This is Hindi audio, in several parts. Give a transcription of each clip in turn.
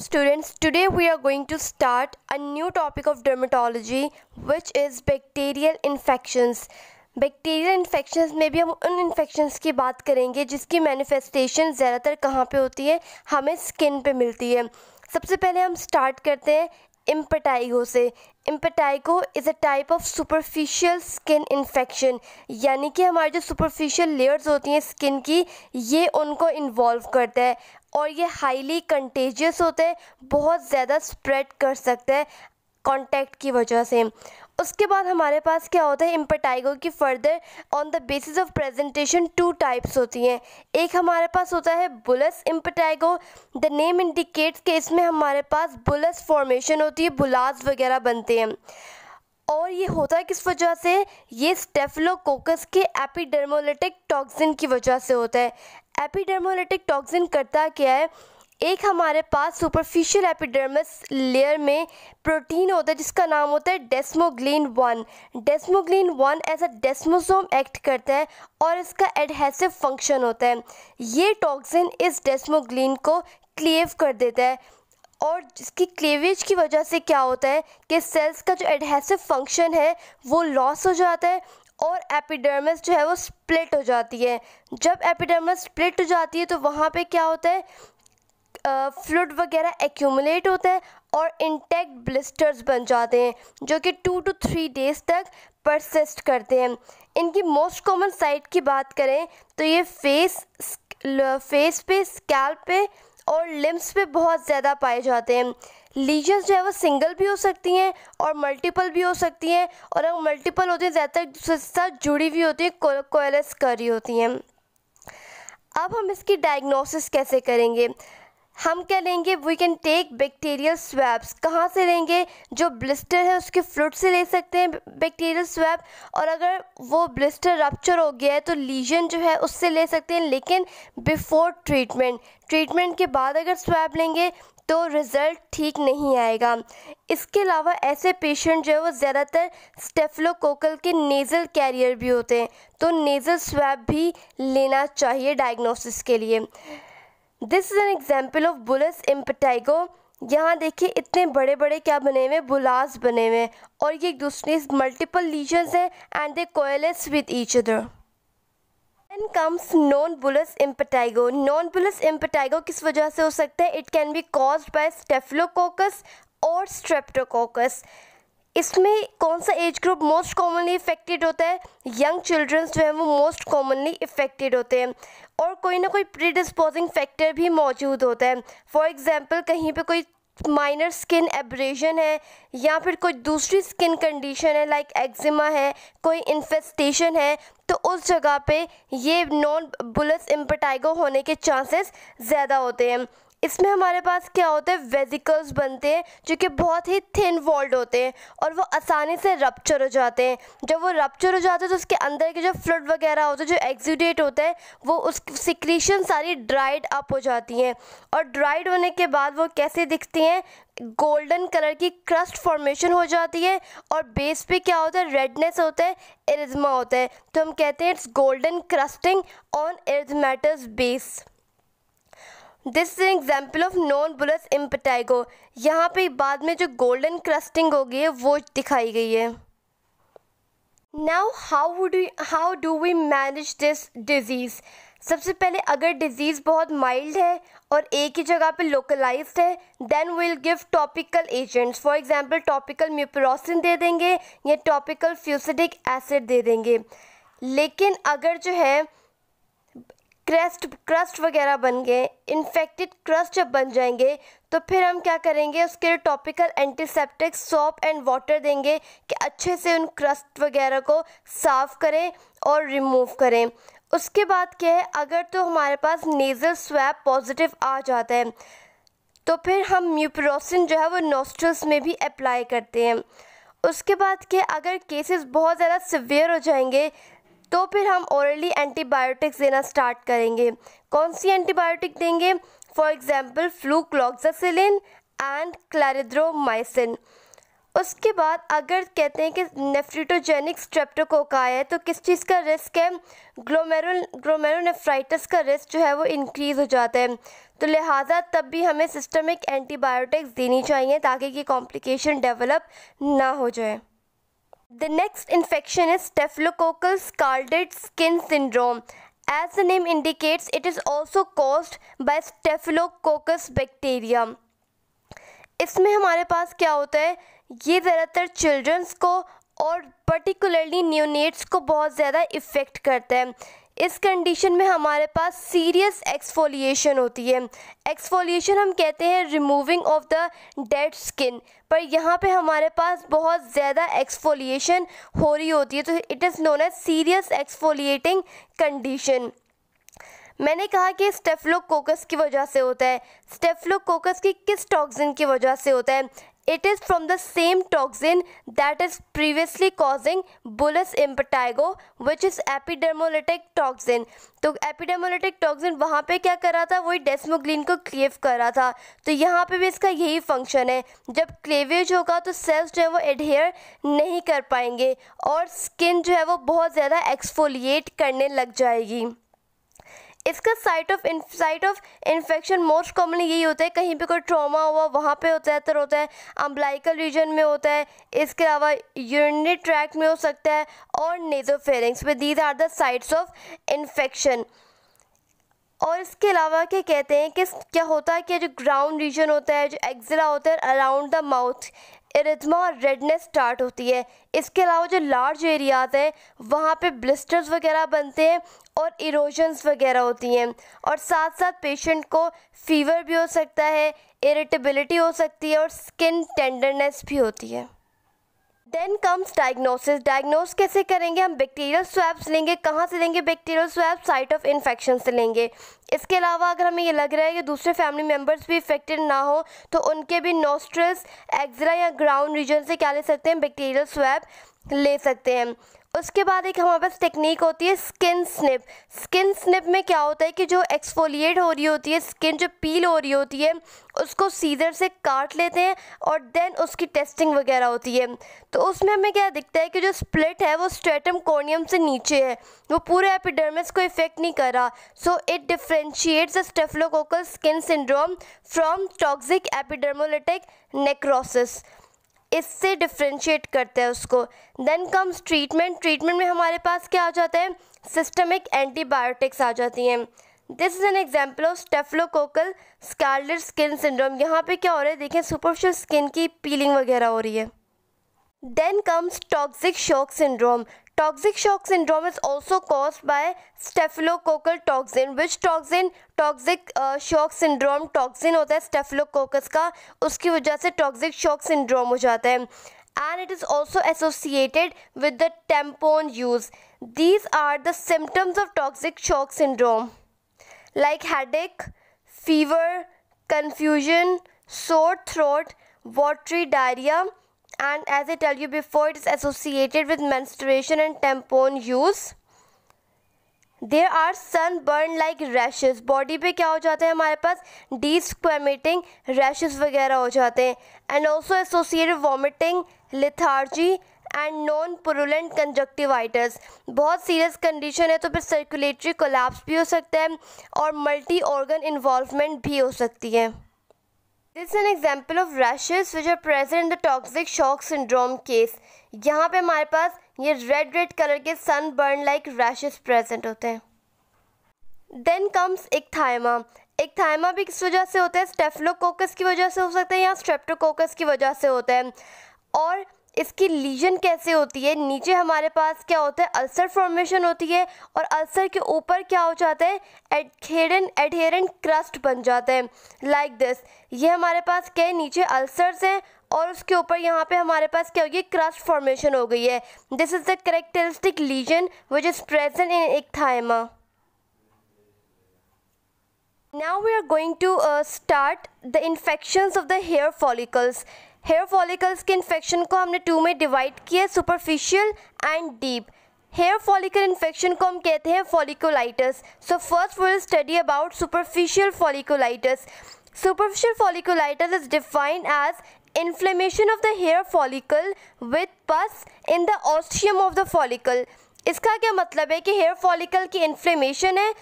students today we are going to start a new topic of dermatology which is bacterial infections bacterial infections में भी हम उन इन्फेक्शंस की बात करेंगे जिसकी मैनिफेस्टेशन ज़्यादातर कहाँ पे होती है हमें स्किन पे मिलती है सबसे पहले हम स्टार्ट करते हैं इम्पटाइगो से impetigo is a type of superficial skin infection यानी कि हमारे जो सुपरफिशियल लेयर्स होती हैं स्किन की ये उनको इन्वॉल्व करता है और ये हाईली कंटेजियस होते हैं बहुत ज़्यादा स्प्रेड कर सकते हैं कॉन्टैक्ट की वजह से उसके बाद हमारे पास क्या होता है इम्पटाइगो की further on the basis of presentation two types होती हैं एक हमारे पास होता है bullous impetigo the name indicates कि इसमें हमारे पास बुलस फॉर्मेशन होती है बुलास वगैरह बनते हैं और ये होता है किस वजह से ये स्टेफलोकोकस के एपिडर्मोलिटिक टॉक्सिन की वजह से होता है एपिडर्मोलिटिक टॉक्सिन करता क्या है एक हमारे पास सुपरफिशियल एपिडर्मस लेयर में प्रोटीन होता है जिसका नाम होता है desmoglein one desmoglein one as a desmosome act करता है और इसका एडहेसिव फंक्शन होता है ये टॉक्सिन इस डेस्मोग्लिन को क्लेव कर देता है और जिसकी क्लेवेज की वजह से क्या होता है कि सेल्स का जो एडहेसिव फंक्शन है वो लॉस हो जाता है और एपिडर्मिस जो है वो स्प्लिट हो जाती है जब एपिडर्मिस स्प्लिट हो जाती है तो वहाँ पे क्या होता है फ्लूड वगैरह एक्यूमुलेट होता है और इंटेक्ट ब्लिस्टर्स बन जाते हैं जो कि टू टू थ्री डेज तक परसिस्ट करते हैं इनकी मोस्ट कॉमन साइट की बात करें तो ये फेस फेस पे स्कैल्प पे और लिम्स पे बहुत ज़्यादा पाए जाते हैं लीजन्स जो है वो सिंगल भी हो सकती हैं और मल्टीपल भी हो सकती हैं और अगर मल्टीपल होती हैं ज़्यादातर एक दूसरे के साथ जुड़ी हुई होती हैं कोयलस करी होती हैं अब हम इसकी डायग्नोसिस कैसे करेंगे हम क्या लेंगे we can take bacterial swabs कहाँ से लेंगे जो ब्लिस्टर है उसके फ्लूड से ले सकते हैं बैक्टीरियल स्वैब और अगर वो ब्लिस्टर रप्चर हो गया है तो लीजन जो है उससे ले सकते हैं लेकिन बिफोर ट्रीटमेंट ट्रीटमेंट के बाद अगर स्वैब लेंगे तो रिज़ल्ट ठीक नहीं आएगा इसके अलावा ऐसे पेशेंट जो है वो ज़्यादातर स्टेफलोकोकल के नेज़ल कैरियर भी होते हैं तो नेज़ल स्वैब भी लेना चाहिए डायग्नोसिस के लिए this is an example of bullous impetigo यहाँ देखिए इतने बड़े बड़े क्या बने हुए बुलास बने हुए हैं और ये एक दूसरे मल्टीपल लीजन्स हैं and they coalesce with each other then comes non bullous impetigo non bullous impetigo किस वजह से हो सकता है it can be cause by staphylococcus और स्ट्रेप्टोकोकस इसमें कौन सा age group most commonly affected होता है यंग चिल्ड्रंस जो है वो मोस्ट कॉमनली इफेक्टेड होते हैं और कोई ना कोई प्रीडिस्पोजिंग फैक्टर भी मौजूद होता है फॉर एग्जाम्पल कहीं पे कोई माइनर स्किन एब्रेशन है या फिर कोई दूसरी स्किन कंडीशन है लाइक एक्जिमा है कोई इन्फेस्टेशन है तो उस जगह पे ये नॉन बुलस इम्पटाइगो होने के चांसेस ज़्यादा होते हैं इसमें हमारे पास क्या होते हैं वेजिकल्स बनते हैं जो कि बहुत ही थिन वॉल्ड होते हैं और वो आसानी से रपच्चर हो जाते हैं जब वो रपच्चर हो जाते हैं तो उसके अंदर के जो फ्लड वगैरह होते हैं जो एग्जूडेट होता है वो उस सिक्रीशन सारी ड्राइड अप हो जाती हैं और ड्राइड होने के बाद वो कैसे दिखती हैं गोल्डन कलर की क्रस्ट फॉर्मेशन हो जाती है और बेस पे क्या होता है रेडनेस होता है एरिज्मा होता है तो हम कहते हैं it's golden crusting on erythematous base this is an example of non bullous impetigo यहाँ पे बाद में जो गोल्डन क्रस्टिंग होगी है वो दिखाई गई है now how would how do we manage this disease सबसे पहले अगर डिज़ीज़ बहुत माइल्ड है और एक ही जगह पे लोकलाइज है then will give topical agents for example topical mupirocin दे देंगे या टॉपिकल फ्यूसिडिक एसिड दे देंगे लेकिन अगर जो है क्रस्ट क्रस्ट वगैरह बन गए इन्फेक्टेड क्रस्ट जब बन जाएंगे तो फिर हम क्या करेंगे उसके लिए topical antiseptic soap and water देंगे कि अच्छे से उन क्रस्ट वगैरह को साफ़ करें और रिमूव करें उसके बाद क्या है अगर तो हमारे पास नेज़ल स्वैप पॉजिटिव आ जाता है तो फिर हम म्यूप्रोसिन जो है वो नोस्ट्रल्स में भी अप्लाई करते हैं उसके बाद क्या अगर केसेस बहुत ज़्यादा सिवियर हो जाएंगे तो फिर हम औरली एंटीबायोटिक्स देना स्टार्ट करेंगे कौन सी एंटीबायोटिक देंगे for example flucloxacillin and clarithromycin उसके बाद अगर कहते हैं कि नेफ्रिटोजेनिक स्ट्रेप्टोकोका है तो किस चीज़ का रिस्क है ग्लोमेरो ग्लोमेरोनेफ्राइटिस का रिस्क जो है वो इंक्रीज़ हो जाता है तो लिहाजा तब भी हमें सिस्टमिक एंटीबायोटिक्स देनी चाहिए ताकि ये कॉम्प्लिकेशन डेवलप ना हो जाए The next infection is staphylococcal scalded skin syndrome. As the name indicates, it is also caused by Staphylococcus bacteria. इसमें हमारे पास क्या होता है ये ज़्यादातर चिल्ड्रंस को और पर्टिकुलरली न्यूनेट्स को बहुत ज़्यादा इफ़ेक्ट करता है इस कंडीशन में हमारे पास सीरियस एक्सफोलिएशन होती है एक्सफोलिएशन हम कहते हैं removing of the dead skin पर यहाँ पे हमारे पास बहुत ज़्यादा एक्सफोलिएशन हो रही होती है तो it is known as serious exfoliating condition मैंने कहा कि स्टेफ्लोकोकस की वजह से होता है स्टेफ्लोकोकस की किस टॉक्सिन की वजह से होता है It is from the same toxin that is previously causing bullous impetigo which is epidermolytic toxin. तो एपिडेमोलिटिक टॉक्सिन वहाँ पे क्या कर रहा था वही डेस्मोग्लिन को क्लेव कर रहा था तो यहाँ पे भी इसका यही फंक्शन है जब क्लेवेज होगा तो सेल्स जो है वो एडहेयर नहीं कर पाएंगे और स्किन जो है वो बहुत ज़्यादा एक्सफोलिएट करने लग जाएगी इसका site of site of infection most commonly यही होता है कहीं पे कोई ट्रॉमा हुआ वहाँ पे होता है तो होता है अम्बलाइकल रीजन में होता है इसके अलावा यूरिनरी ट्रैक में हो सकता है और नेजोफेरिंग्स पे these are the sites of infection और इसके अलावा क्या कहते हैं कि क्या होता है कि जो ग्राउंड रीजन होता है जो एक्जिला होता है अराउंड द माउथ इरिथमा और रेडनेस स्टार्ट होती है इसके अलावा जो लार्ज एरियाज हैं वहाँ पे ब्लिस्टर्स वगैरह बनते हैं और इरोजन्स वगैरह होती हैं और साथ साथ पेशेंट को फीवर भी हो सकता है इरिटेबिलिटी हो सकती है और स्किन टेंडरनेस भी होती है देन कम्स डायग्नोसिस डायग्नोस कैसे करेंगे हम बैक्टीरियल स्वैब्स लेंगे कहाँ से लेंगे bacterial swab site of infection से लेंगे इसके अलावा अगर हमें ये लग रहा है कि दूसरे फैमिली मेम्बर्स भी इफेक्टेड ना हो तो उनके भी नोस्ट्रल्स एक्जरा या ग्राउंड रीजन से क्या ले सकते हैं बैक्टीरियल स्वैब ले सकते हैं उसके बाद एक हमारे पास टेक्निक होती है स्किन स्निप स्किन स्निप में क्या होता है कि जो एक्सफोलिएट हो रही होती है स्किन जो पील हो रही होती है उसको सीधर से काट लेते हैं और देन उसकी टेस्टिंग वगैरह होती है तो उसमें हमें क्या दिखता है कि जो स्प्लिट है वो स्ट्रेटम कॉर्नियम से नीचे है वो पूरे एपिडर्मिस को इफेक्ट नहीं कर रहा so it differentiates the staphylococcal skin syndrome from toxic epidermolytic necrosis इससे डिफ्रेंशिएट करते हैं उसको देन कम्स ट्रीटमेंट ट्रीटमेंट में हमारे पास क्या आ जाता है सिस्टमिक एंटीबायोटिक्स आ जाती हैं this is an example of staphylococcal scalded skin syndrome यहाँ पे क्या हो रहा है देखें सुपरफिशियल स्किन की पीलिंग वगैरह हो रही है then comes toxic shock syndrome Toxic shock syndrome is also caused by staphylococcal toxin. Which toxin? toxic uh, shock syndrome toxin होता the staphylococcus ka. Uski वजह se toxic shock syndrome ho जाता hai, and it is also associated with the tampon use. These are the symptoms of toxic shock syndrome like headache, fever, confusion, sore throat, watery diarrhea, and as I tell you before it is associated with menstruation and tampon use there are sunburn like rashes body पे क्या हो जाता है हमारे पास डी स्क्वेमेटिंग रैशेज वगैरह हो जाते हैं and also associated vomiting lethargy and non purulent conjunctivitis बहुत सीरियस कंडीशन है तो फिर सर्कुलेटरी कोलैप्स भी हो सकता है और मल्टी ऑर्गन इन्वॉल्वमेंट भी हो सकती है this an example of rashes which are present in the toxic shock syndrome case यहाँ पे हमारे पास ये रेड रेड कलर के sunburn like rashes present होते हैं देन कम्स एक थायमा भी किस वजह से होता है स्टेफलोकोकस की वजह से हो सकता है या स्ट्रेप्टोकोकस की वजह से होता है और इसकी लीजन कैसे होती है नीचे हमारे पास क्या होता है अल्सर फॉर्मेशन होती है और अल्सर के ऊपर क्या हो जाता है एडहेरन क्रस्ट बन जाते हैं लाइक दिस ये हमारे पास क्या है नीचे अल्सर्स हैं और उसके ऊपर यहाँ पे हमारे पास क्या हो गया क्रस्ट फॉर्मेशन हो गई है this is the characteristic lesion which is present in एक Now we are going to uh, start the infections of the hair follicles. Hair follicles के इन्फेक्शन को हमने टू में डिवाइड किया superficial and deep hair follicle infection को हम कहते हैं folliculitis so first will study about superficial folliculitis superficial folliculitis is defined as inflammation of the hair follicle with pus in the ostium of the follicle इसका क्या मतलब है कि हेयर फॉलिकल की इन्फ्लेमेशन है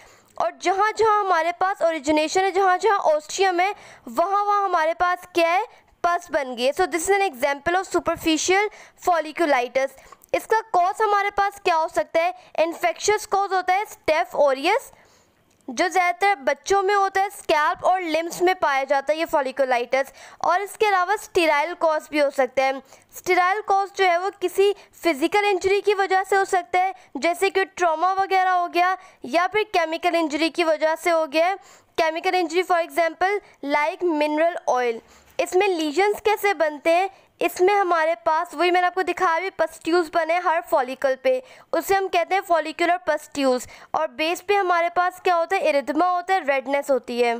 और जहाँ जहाँ हमारे पास ओरिजिनेशन है जहाँ जहाँ ऑस्ट्रियम है वहाँ वहाँ हमारे पास क्या है पस बन गई है so this is an example of superficial folliculitis इसका कॉज हमारे पास क्या हो सकता है इन्फेक्शस कॉज होता है स्टेफ ओरियस जो ज़्यादातर बच्चों में होता है स्कैल्प और लिम्स में पाया जाता है ये फॉलिकोलाइटस और इसके अलावा स्टेराइल कॉज भी हो सकता है स्टेराइल कॉज जो है वो किसी फिजिकल इंजरी की वजह से हो सकता है जैसे कि ट्रॉमा वगैरह हो गया या फिर केमिकल इंजरी की वजह से हो गया chemical injury for example like mineral oil इसमें लीजन्स कैसे बनते हैं इसमें हमारे पास वही मैंने आपको दिखाया भी पस्ट्यूज़ बने हर फॉलिकल पे उसे हम कहते हैं फॉलिकुलर पस्ट्यूज़ और बेस पे हमारे पास क्या होता है इरिदमा होता है रेडनेस होती है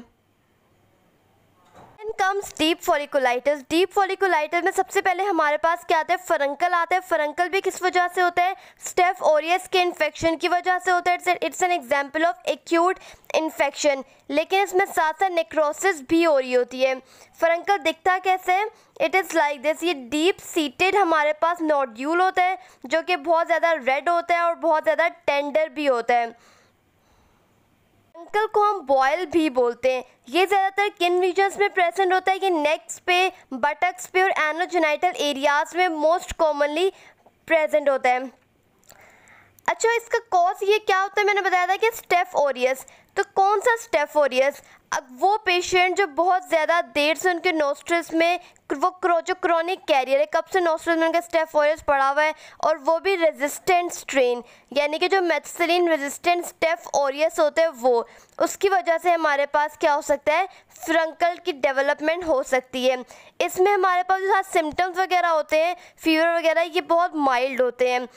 then comes deep folliculitis deep folliculitis में सबसे पहले हमारे पास क्या आता है फरंकल आता है फरंकल भी किस वजह से होता है स्टेफ ओरियस के इन्फेक्शन की वजह से होता है it's an example of acute infection लेकिन इसमें साथ साथ नेक्रोसिस भी हो रही होती है फरंकल दिखता कैसे इट इज़ लाइक दिस ये डीप सीटेड हमारे पास नोड्यूल होता है जो कि बहुत ज़्यादा रेड होता है और बहुत ज़्यादा टेंडर भी होता है अंकल को हम बॉयल भी बोलते हैं ये ज़्यादातर किन रीजन्स में प्रेजेंट होता है कि नेक्स पे बटक्स पे और एनोजेनाइटल एरियाज में मोस्ट कॉमनली प्रेजेंट होता है अच्छा इसका कॉज ये क्या होता है मैंने बताया था कि स्टेफ ओरियस तो कौन सा स्टेफोरियस अब वो पेशेंट जो बहुत ज़्यादा देर से उनके नोस्ट्रल्स में वो क्रो जो क्रॉनिक कैरियर है कब से नोस्ट्रल में उनका स्टेफोरियस पड़ा हुआ है और वो भी रेजिस्टेंट स्ट्रेन यानी कि जो मेथसलिन रेजिस्टेंट स्टेफोरियस होते हैं वो उसकी वजह से हमारे पास क्या हो सकता है फ्रंकल की डेवलपमेंट हो सकती है इसमें हमारे पास जो सिम्टम्स वगैरह होते हैं फीवर वगैरह ये बहुत माइल्ड होते हैं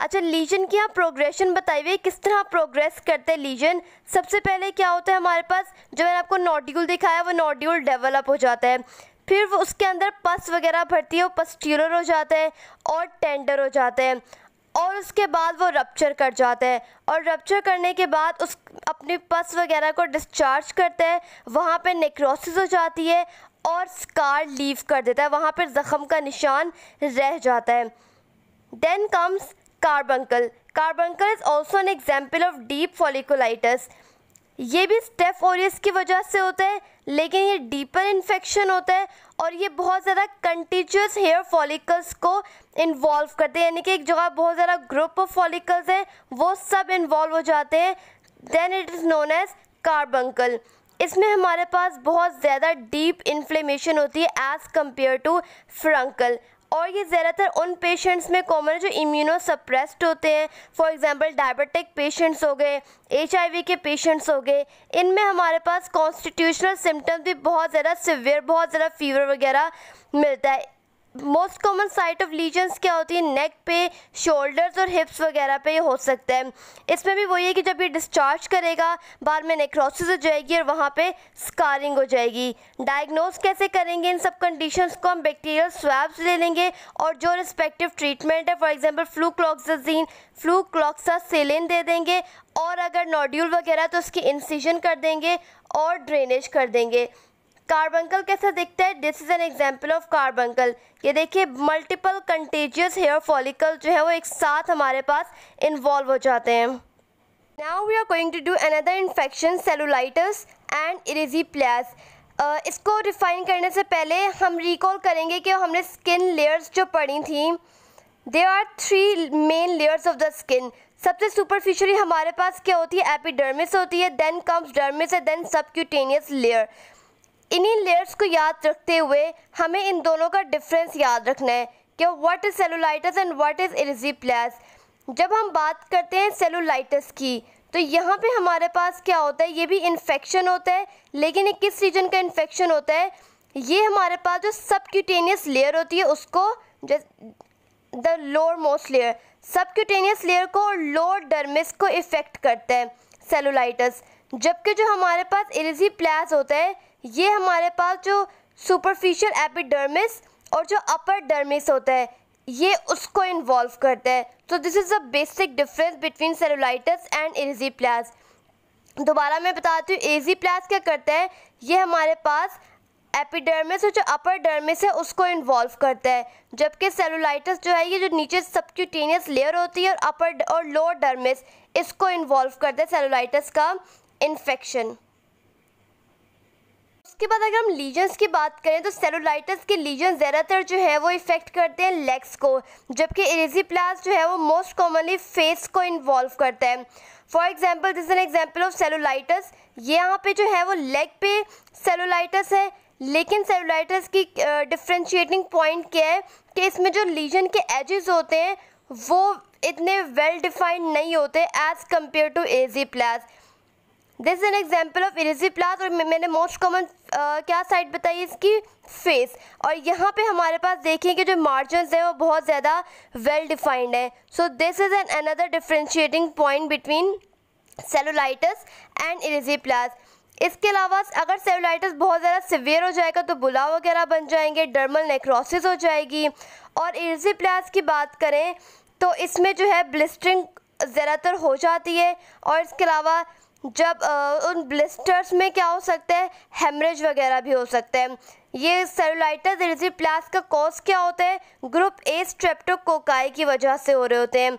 अच्छा लीजन की आप प्रोग्रेशन बताइए किस तरह प्रोग्रेस करते हैं लीजन सबसे पहले क्या होता है हमारे पास जो मैंने आपको नोड्यूल दिखाया वो नोड्यूल डेवलप हो जाता है फिर वो उसके अंदर पस वगैरह भरती है वो पस्ट्यूलर हो जाता है और टेंडर हो जाता है और उसके बाद वो रप्चर कर जाता है और रप्चर करने के बाद उस अपनी पस वगैरह को डिस्चार्ज करता है वहाँ पे नेक्रोसिस हो जाती है और स्कार लीव कर देता है वहाँ पर ज़ख़म का निशान रह जाता है then comes carbuncle carbuncle is also an example of deep folliculitis ये भी स्टेफ ओरियस की वजह से होता है लेकिन ये डीपर इन्फेक्शन होता है और ये बहुत ज़्यादा कंटिन्यूस हेयर फॉलिकल्स को इन्वॉल्व करते हैं यानी कि एक जगह बहुत ज़्यादा ग्रुप ऑफ फॉलिकल्स हैं वो सब इन्वॉल्व हो जाते हैं then it is known as carbuncle इसमें हमारे पास बहुत ज़्यादा डीप इन्फ्लेमेशन होती है एज़ कम्पेयर टू फ्रंकल और ये ज़्यादातर उन पेशेंट्स में कॉमन है जो इम्यूनो सप्रेस्ड होते हैं फॉर एग्ज़ाम्पल डायबिटिक पेशेंट्स हो गए एच के पेशेंट्स हो गए इनमें हमारे पास कॉन्स्टिट्यूशनल सिम्टम्स भी बहुत ज़्यादा सिवियर बहुत ज़्यादा फीवर वगैरह मिलता है most common site of lesions क्या होती है नेक पे शोल्डर्स और हिप्स वगैरह पे ये हो सकता है इसमें भी वही है कि जब ये डिस्चार्ज करेगा बाद में नेक्रोसिस हो जाएगी और वहाँ पे स्कारिंग हो जाएगी डायग्नोज कैसे करेंगे इन सब कंडीशंस को हम बैक्टीरियल स्वैब्स ले लेंगे और जो रिस्पेक्टिव ट्रीटमेंट है for example flucloxacillin flucloxacillin दे देंगे और अगर नोड्यूल वगैरह तो उसकी इंसीजन कर देंगे और ड्रेनेज कर देंगे कार्बंकल कैसा दिखता है this is an example of carbuncle ये देखिए मल्टीपल कंटेजियस हेयर फॉलिकल जो है वो एक साथ हमारे पास इन्वॉल्व हो जाते हैं now we are going to do another infection cellulitis and place इसको रिफाइन करने से पहले हम रिकॉल करेंगे कि हमने स्किन लेयर्स जो पढ़ी थी they are three main layers of the skin सबसे सुपरफिशियली हमारे पास क्या होती है एपिडर्मिस होती है then comes dermis and then subcutaneous layer इन्हीं लेयर्स को याद रखते हुए हमें इन दोनों का डिफरेंस याद रखना है कि what is cellulitis and what is erysipelas जब हम बात करते हैं सेलुलाइटस की तो यहाँ पे हमारे पास क्या होता है ये भी इन्फेक्शन होता है लेकिन ये किस रीजन का इन्फेक्शन होता है ये हमारे पास जो सबक्यूटेनियस लेयर होती है उसको the lowermost layer subcutaneous layer को और लोअर डर्मिस को इफेक्ट करता है सेलुलाइटस जबकि जो हमारे पास इरिजी प्लास होता है ये हमारे पास जो सुपरफिशियल एपिडर्मिस और जो अपर डर्मिस होता है ये उसको इन्वॉल्व करता है तो this is a basic difference between cellulitis and erysipelas दोबारा मैं बताती हूँ एजी प्लास क्या करता है ये हमारे पास एपिडर्मिस और जो अपर डर्मिस है उसको इन्वॉल्व करता है जबकि सेलुलाइटिस जो है ये जो नीचे सबक्यूटेनियस लेयर होती है और अपर और लोअर डर्मिस इसको इन्वॉल्व करता है सेलुलाइटिस का इन्फेक्शन उसके बाद अगर हम लीजन्स की बात करें तो सेलोलाइटस के लीजन ज़्यादातर जो है वो इफेक्ट करते हैं लेग्स को जबकि एरिजीप्लास जो है वो मोस्ट कॉमनली फेस को इन्वॉल्व करता है for example this an example of cellulitis ये यहाँ पे जो है वो लेग पे सेलोलाइटस है लेकिन सेलोलाइटस की डिफ्रेंशिएटिंग पॉइंट क्या है कि इसमें जो लीजन के एजेस होते हैं वो इतने वेल well डिफाइंड नहीं होते as compared to erysipelas this an example of erysipelas और मैंने मोस्ट कॉमन क्या साइड बताई इसकी फेस और यहाँ पे हमारे पास देखें कि जो मार्जन्स हैं वो बहुत ज़्यादा वेल डिफाइंड है so this is an another differentiating point between cellulitis and erysipelas इसके अलावा अगर सेलोलाइटस बहुत ज़्यादा सिवियर हो जाएगा तो बुला वगैरह बन जाएंगे डर्मल नेक्रोसिस हो जाएगी और इरेजी प्लास की बात करें तो इसमें जो है ब्लिस्टरिंग ज़्यादातर हो जाती है और इसके अलावा जब आ, उन ब्लिस्टर्स में क्या हो सकता है हेमरेज वगैरह भी हो सकता है ये सेलुलाइटस रिजिप्लास का कॉज क्या होता है ग्रुप ए स्ट्रेप्टोकोकाई की वजह से हो रहे होते हैं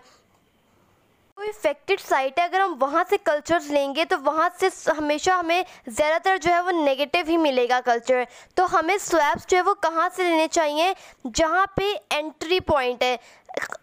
कोई इफेक्टेड साइट है अगर हम वहाँ से कल्चर्स लेंगे तो वहाँ से हमेशा हमें ज़्यादातर जो है वो नेगेटिव ही मिलेगा कल्चर तो हमें स्वैब्स जो है वो कहाँ से लेने चाहिए जहाँ पे एंट्री पॉइंट है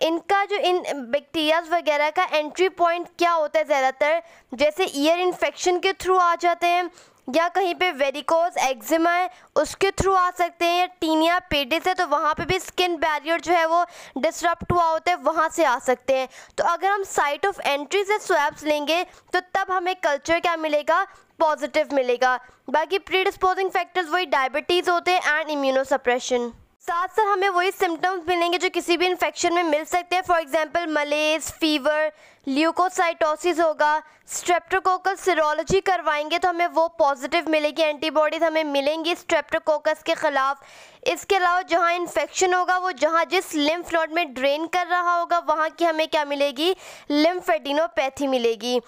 इनका जो इन बैक्टीरियाज वगैरह का एंट्री पॉइंट क्या होता है ज़्यादातर जैसे ईयर इन्फेक्शन के थ्रू आ जाते हैं या कहीं पे वेरिकोज एक्जिमा है उसके थ्रू आ सकते हैं या टीनिया पेडिस है तो वहाँ पे भी स्किन बैरियर जो है वो डिसरप्ट हुआ होता है वहाँ से आ सकते हैं तो अगर हम साइट ऑफ एंट्री से स्वैब्स लेंगे तो तब हमें कल्चर क्या मिलेगा पॉजिटिव मिलेगा बाकी डिस्पोजिंग फैक्टर्स वही डायबिटीज़ होते हैं एंड इम्यूनोसप्रेशन साथ साथ हमें वही सिम्टम्स मिलेंगे जो किसी भी इन्फेक्शन में मिल सकते हैं for example malaise fever leucocytosis होगा स्ट्रेप्टोकोकस सिरोलॉजी करवाएंगे तो हमें वो पॉजिटिव मिलेगी एंटीबॉडीज हमें मिलेंगी स्ट्रेप्टोकोकस के ख़िलाफ़ इसके अलावा जहाँ इन्फेक्शन होगा वो जहाँ जिस लिम्फ नोड में ड्रेन कर रहा होगा वहाँ की हमें क्या मिलेगी लिम्फेडिनोपैथी मिलेगी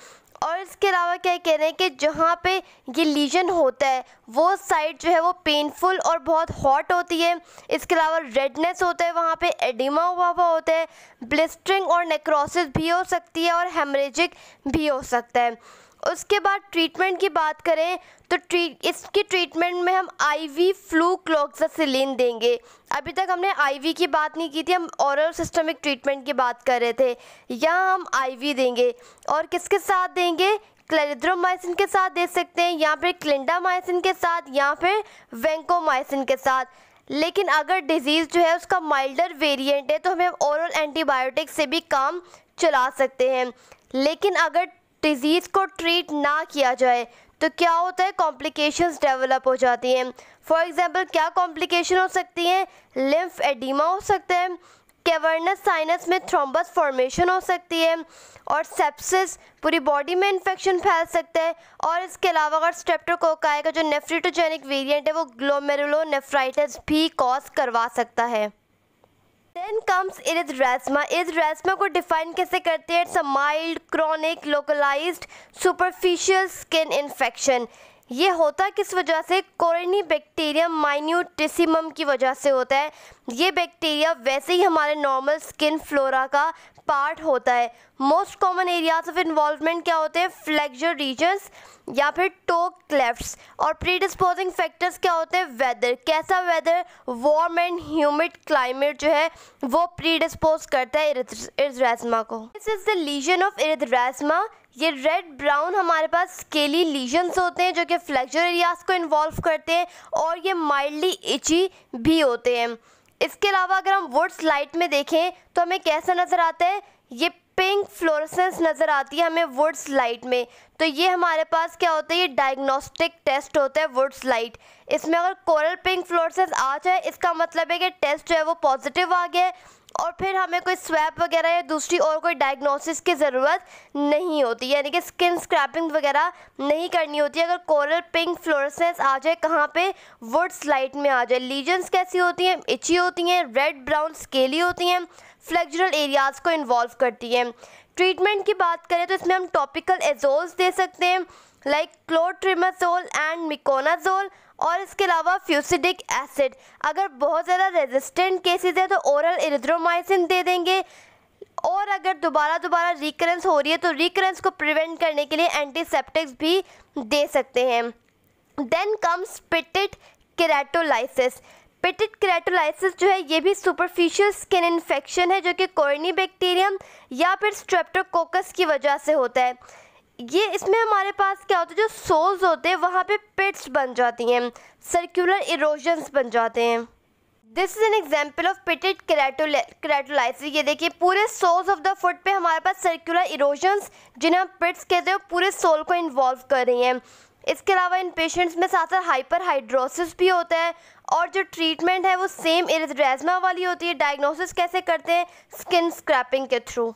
और इसके अलावा क्या कह रहे हैं कि जहाँ पे ये लीजन होता है वो साइड जो है वो पेनफुल और बहुत हॉट होती है इसके अलावा रेडनेस होता है वहाँ पे एडिमा हुआ हुआ होता है ब्लिस्टरिंग और नेक्रोसिस भी हो सकती है और हेमरेजिक भी हो सकता है उसके बाद ट्रीटमेंट की बात करें तो ट्री इसके ट्रीटमेंट में हम आईवी फ्लू क्लोक्सासिलिन देंगे अभी तक हमने आईवी की बात नहीं की थी हम औरल सिस्टमिक ट्रीटमेंट की बात कर रहे थे या हम आईवी देंगे और किसके साथ देंगे क्लेरिद्रोमाइसिन के साथ दे सकते हैं या फिर क्लिंडामाइसिन के साथ या फिर वेंकोमाइसिन के साथ लेकिन अगर डिजीज़ जो है उसका माइल्डर वेरिएंट है तो हमें ओरल एंटीबायोटिक से भी काम चला सकते हैं लेकिन अगर डिज़ीज़ को ट्रीट ना किया जाए तो क्या होता है कॉम्प्लिकेशंस डेवलप हो जाती हैं फॉर एग्जांपल क्या कॉम्प्लिकेशन हो सकती हैं लिम्फ एडिमा हो सकता है कैवर्नस साइनस में थ्रोम्बस फॉर्मेशन हो सकती है और सेप्सिस पूरी बॉडी में इन्फेक्शन फैल सकता है और इसके अलावा अगर स्ट्रेप्टोकोकाई का जो नेफ्रिटोजेनिक वेरिएंट है वो ग्लोमेरुलो नेफ्राइटिस भी कॉज करवा सकता है देन कम्स इरिथ्रेस्मा इरिथ्रेस्मा को डिफाइन कैसे करते हैं it's a mild chronic localised superficial skin infection ये होता किस वजह से कोरिनी बैक्टीरिया माइन्यूटिसिमम की वजह से होता है ये बैक्टीरिया वैसे ही हमारे नॉर्मल स्किन फ्लोरा का पार्ट होता है most common areas of involvement क्या होते हैं फ्लेक्जर रीजन्स या फिर टोक क्लेफ्ट और प्रीडिस्पोजिंग फैक्टर्स क्या होते हैं वेदर कैसा weather warm and humid climate जो है वो प्रीडिस्पोज करता है इरिथ्रेस्मा को this is the lesion of erythrasma ये रेड ब्राउन हमारे पास स्केली लीजन्स होते हैं जो कि फ्लेक्जर एरियाज को इन्वॉल्व करते हैं और ये माइल्डली इची भी होते हैं इसके अलावा अगर हम वुड्स लाइट में देखें तो हमें कैसा नज़र आता है ये पिंक फ्लोरसेंस नज़र आती है हमें वुड्स लाइट में तो ये हमारे पास क्या होता है ये डायग्नोस्टिक टेस्ट होता है वुड्स लाइट इसमें अगर कोरल पिंक फ्लोरसेंस आ जाए इसका मतलब है कि टेस्ट जो है वो पॉजिटिव आ गया है और फिर हमें कोई स्वैप वगैरह या दूसरी और कोई डायग्नोसिस की ज़रूरत नहीं होती यानी कि स्किन स्क्रैपिंग वगैरह नहीं करनी होती अगर कोरल पिंक फ्लोरसेंस आ जाए कहाँ पे वुड्स लाइट में आ जाए लीजन्स कैसी होती हैं इची होती हैं रेड ब्राउन स्केली होती हैं फ्लेक्जरल एरियाज़ को इन्वॉल्व करती हैं ट्रीटमेंट की बात करें तो इसमें हम टॉपिकल एजोल्स दे सकते हैं लाइक क्लोट्रीमाजोल एंड मिकोनाजोल और इसके अलावा फ्यूसिडिक एसिड अगर बहुत ज़्यादा रेजिस्टेंट केसेस है तो ओरल इरिथ्रोमाइसिन दे देंगे और अगर दोबारा दोबारा रिकरेंस हो रही है तो रिकरेंस को प्रिवेंट करने के लिए एंटीसेप्टिक्स भी दे सकते हैं देन कम्स पिटिट केराटोलाइसिस पिटिट केराटोलाइसिस जो है ये भी सुपरफिशियल स्किन इन्फेक्शन है जो कि कोर्नी बैक्टीरियम या फिर स्ट्रेप्टोकोकस की वजह से होता है ये इसमें हमारे पास क्या होता है जो सोल्स होते हैं वहाँ पे पिट्स बन जाती हैं सर्कुलर इरोजन्स बन जाते हैं this is an example of pitted keratolysis ये देखिए पूरे सोल्स ऑफ द फुट पे हमारे पास सर्कुलर इरोजन्स जिन्हें हम पिट्स कहते हैं पूरे सोल को इन्वॉल्व कर रही हैं इसके अलावा इन पेशेंट्स में साथ साथ हाइपर हाइड्रोसिस भी होता है और जो ट्रीटमेंट है वो सेम इरिथ्रेजमा वाली होती है डायग्नोसिस कैसे करते हैं स्किन स्क्रैपिंग के through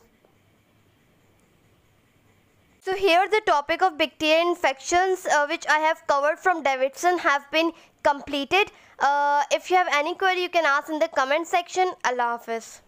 So here the topic of bacterial infections uh, which I have covered from Davidson have been completed. Uh, if you have any query you can ask in the comment section. Allah Hafiz.